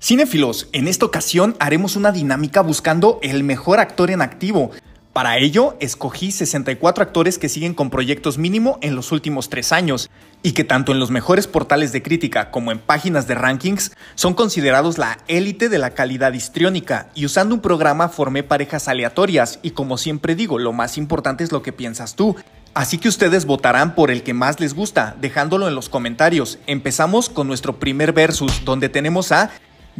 Cinefilos, en esta ocasión haremos una dinámica buscando el mejor actor en activo. Para ello, escogí 64 actores que siguen con proyectos mínimo en los últimos tres años y que tanto en los mejores portales de crítica como en páginas de rankings son considerados la élite de la calidad histriónica y usando un programa formé parejas aleatorias y como siempre digo, lo más importante es lo que piensas tú. Así que ustedes votarán por el que más les gusta, dejándolo en los comentarios. Empezamos con nuestro primer versus, donde tenemos a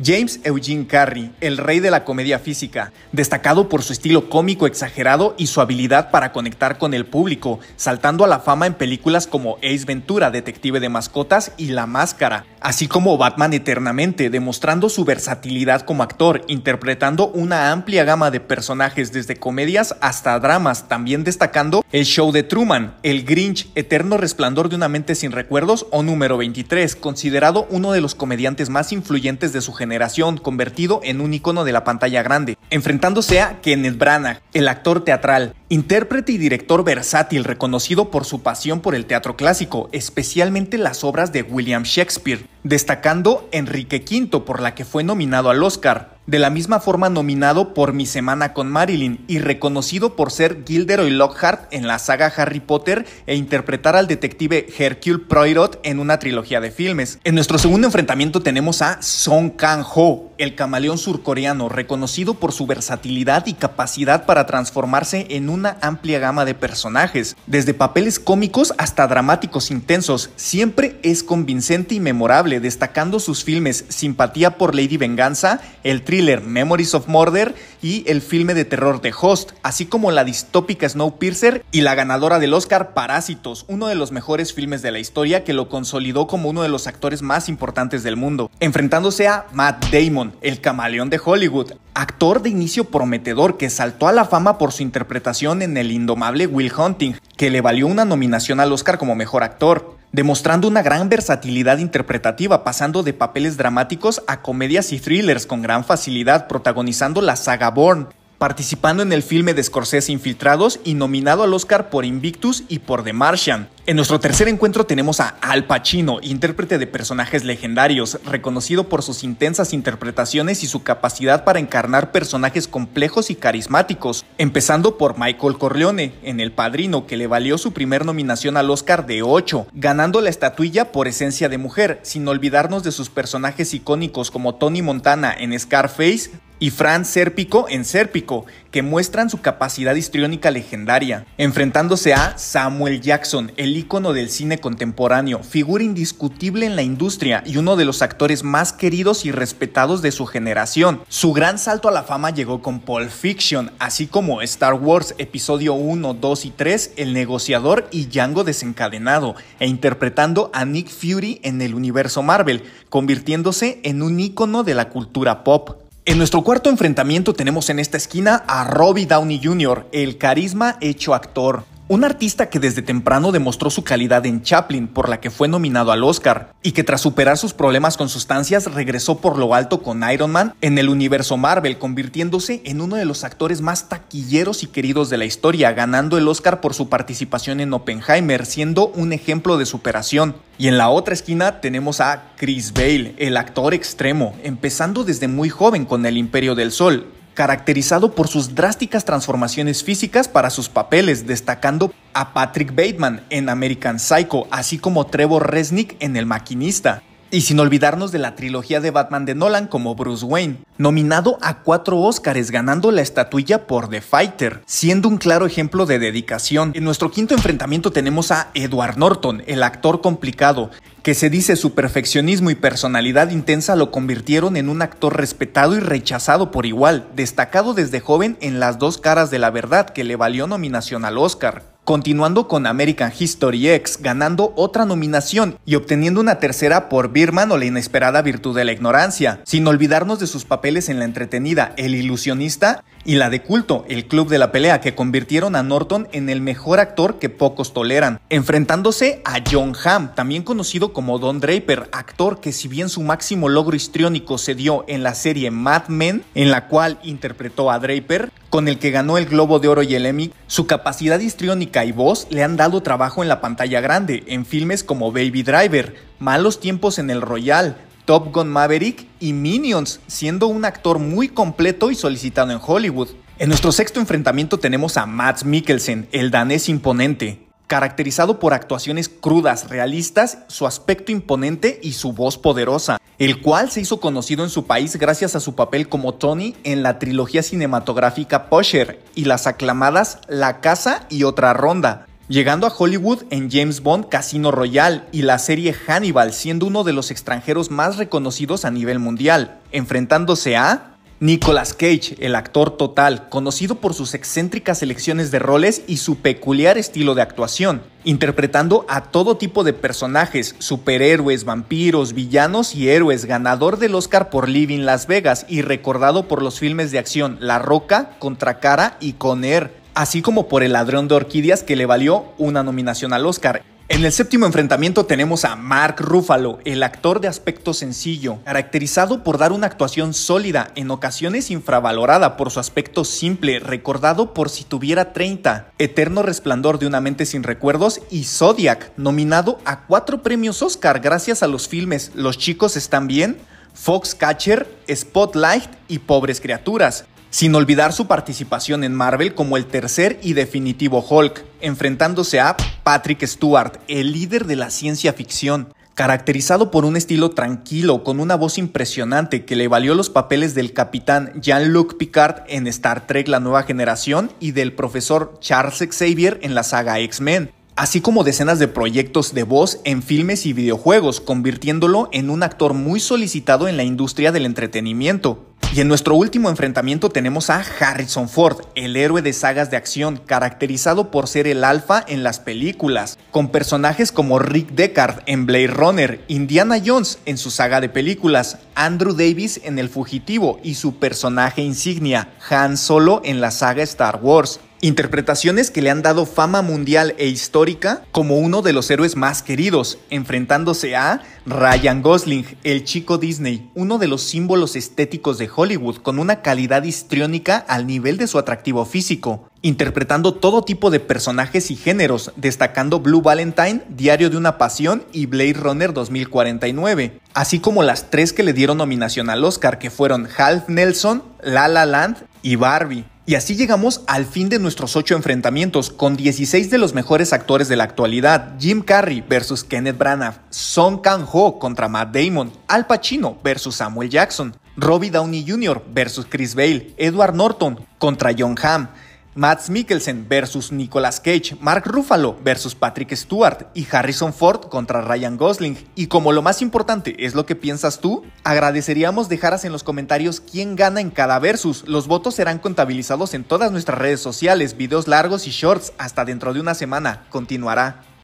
James Eugene Carrey, el rey de la comedia física, destacado por su estilo cómico exagerado y su habilidad para conectar con el público, saltando a la fama en películas como Ace Ventura, Detective de Mascotas y La Máscara, así como Batman Eternamente, demostrando su versatilidad como actor, interpretando una amplia gama de personajes desde comedias hasta dramas, también destacando El Show de Truman, El Grinch, Eterno Resplandor de una mente sin recuerdos o número 23, considerado uno de los comediantes más influyentes de su generación generación, convertido en un icono de la pantalla grande, enfrentándose a Kenneth Branagh, el actor teatral, intérprete y director versátil reconocido por su pasión por el teatro clásico, especialmente las obras de William Shakespeare, destacando Enrique V por la que fue nominado al Oscar, de la misma forma nominado por Mi Semana con Marilyn y reconocido por ser Gilderoy Lockhart en la saga Harry Potter e interpretar al detective Hercule Poirot en una trilogía de filmes. En nuestro segundo enfrentamiento tenemos a Song Kang-ho, el camaleón surcoreano reconocido por su versatilidad y capacidad para transformarse en una amplia gama de personajes, desde papeles cómicos hasta dramáticos intensos, siempre es convincente y memorable, destacando sus filmes Simpatía por Lady Venganza, El Memories of Murder y el filme de terror The Host, así como la distópica Snowpiercer y la ganadora del Oscar Parásitos, uno de los mejores filmes de la historia que lo consolidó como uno de los actores más importantes del mundo, enfrentándose a Matt Damon, el camaleón de Hollywood, actor de inicio prometedor que saltó a la fama por su interpretación en el indomable Will Hunting, que le valió una nominación al Oscar como mejor actor demostrando una gran versatilidad interpretativa, pasando de papeles dramáticos a comedias y thrillers con gran facilidad, protagonizando la saga Bourne, participando en el filme de Scorsese Infiltrados y nominado al Oscar por Invictus y por The Martian. En nuestro tercer encuentro tenemos a Al Pacino, intérprete de personajes legendarios, reconocido por sus intensas interpretaciones y su capacidad para encarnar personajes complejos y carismáticos, empezando por Michael Corleone en El Padrino, que le valió su primer nominación al Oscar de 8, ganando la estatuilla por Esencia de Mujer, sin olvidarnos de sus personajes icónicos como Tony Montana en Scarface, y Fran Sérpico en Sérpico, que muestran su capacidad histriónica legendaria, enfrentándose a Samuel Jackson, el ícono del cine contemporáneo, figura indiscutible en la industria y uno de los actores más queridos y respetados de su generación. Su gran salto a la fama llegó con Pulp Fiction, así como Star Wars Episodio 1, 2 y 3, El negociador y Django desencadenado, e interpretando a Nick Fury en el universo Marvel, convirtiéndose en un ícono de la cultura pop. En nuestro cuarto enfrentamiento tenemos en esta esquina a Robbie Downey Jr., el carisma hecho actor. Un artista que desde temprano demostró su calidad en Chaplin, por la que fue nominado al Oscar, y que tras superar sus problemas con sustancias regresó por lo alto con Iron Man en el universo Marvel, convirtiéndose en uno de los actores más taquilleros y queridos de la historia, ganando el Oscar por su participación en Oppenheimer, siendo un ejemplo de superación. Y en la otra esquina tenemos a Chris Bale, el actor extremo, empezando desde muy joven con El Imperio del Sol, caracterizado por sus drásticas transformaciones físicas para sus papeles, destacando a Patrick Bateman en American Psycho, así como Trevor Resnick en El Maquinista. Y sin olvidarnos de la trilogía de Batman de Nolan como Bruce Wayne, nominado a cuatro Oscars ganando la estatuilla por The Fighter, siendo un claro ejemplo de dedicación. En nuestro quinto enfrentamiento tenemos a Edward Norton, el actor complicado, que se dice su perfeccionismo y personalidad intensa lo convirtieron en un actor respetado y rechazado por igual, destacado desde joven en las dos caras de la verdad que le valió nominación al Óscar continuando con American History X, ganando otra nominación y obteniendo una tercera por Birman o La inesperada virtud de la ignorancia, sin olvidarnos de sus papeles en la entretenida El ilusionista y la de culto, El Club de la Pelea, que convirtieron a Norton en el mejor actor que pocos toleran, enfrentándose a John Hamm, también conocido como Don Draper, actor que si bien su máximo logro histriónico se dio en la serie Mad Men, en la cual interpretó a Draper, con el que ganó el Globo de Oro y el Emmy, su capacidad histriónica y voz le han dado trabajo en la pantalla grande, en filmes como Baby Driver, Malos tiempos en el Royal, Top Gun Maverick y Minions, siendo un actor muy completo y solicitado en Hollywood. En nuestro sexto enfrentamiento tenemos a Mads Mikkelsen, el danés imponente. Caracterizado por actuaciones crudas, realistas, su aspecto imponente y su voz poderosa, el cual se hizo conocido en su país gracias a su papel como Tony en la trilogía cinematográfica Pusher y las aclamadas La Casa y Otra Ronda, llegando a Hollywood en James Bond Casino Royale y la serie Hannibal siendo uno de los extranjeros más reconocidos a nivel mundial, enfrentándose a Nicolas Cage, el actor total, conocido por sus excéntricas elecciones de roles y su peculiar estilo de actuación, interpretando a todo tipo de personajes, superhéroes, vampiros, villanos y héroes, ganador del Oscar por Living Las Vegas y recordado por los filmes de acción La Roca, Contracara y Con Air, así como por El ladrón de orquídeas que le valió una nominación al Oscar. En el séptimo enfrentamiento tenemos a Mark Ruffalo, el actor de aspecto sencillo, caracterizado por dar una actuación sólida, en ocasiones infravalorada por su aspecto simple, recordado por Si tuviera 30, Eterno Resplandor de una mente sin recuerdos y Zodiac, nominado a cuatro premios Oscar gracias a los filmes Los chicos están bien, Foxcatcher, Spotlight y Pobres Criaturas sin olvidar su participación en Marvel como el tercer y definitivo Hulk, enfrentándose a Patrick Stewart, el líder de la ciencia ficción. Caracterizado por un estilo tranquilo, con una voz impresionante que le valió los papeles del capitán Jean-Luc Picard en Star Trek La Nueva Generación y del profesor Charles Xavier en la saga X-Men, así como decenas de proyectos de voz en filmes y videojuegos, convirtiéndolo en un actor muy solicitado en la industria del entretenimiento. Y en nuestro último enfrentamiento tenemos a Harrison Ford, el héroe de sagas de acción, caracterizado por ser el alfa en las películas, con personajes como Rick Deckard en Blade Runner, Indiana Jones en su saga de películas, Andrew Davis en El Fugitivo y su personaje insignia, Han Solo en la saga Star Wars, Interpretaciones que le han dado fama mundial e histórica como uno de los héroes más queridos, enfrentándose a Ryan Gosling, el chico Disney, uno de los símbolos estéticos de Hollywood con una calidad histriónica al nivel de su atractivo físico, interpretando todo tipo de personajes y géneros, destacando Blue Valentine, Diario de una Pasión y Blade Runner 2049, así como las tres que le dieron nominación al Oscar, que fueron Half Nelson, La La Land y Barbie. Y así llegamos al fin de nuestros ocho enfrentamientos, con 16 de los mejores actores de la actualidad, Jim Carrey versus Kenneth Branagh, Son Kang-ho contra Matt Damon, Al Pacino versus Samuel Jackson, Robbie Downey Jr. versus Chris Bale, Edward Norton contra John Hamm, Matt Mikkelsen versus Nicolas Cage, Mark Ruffalo versus Patrick Stewart y Harrison Ford contra Ryan Gosling. Y como lo más importante es lo que piensas tú, agradeceríamos dejaras en los comentarios quién gana en cada versus. Los votos serán contabilizados en todas nuestras redes sociales, videos largos y shorts hasta dentro de una semana. Continuará.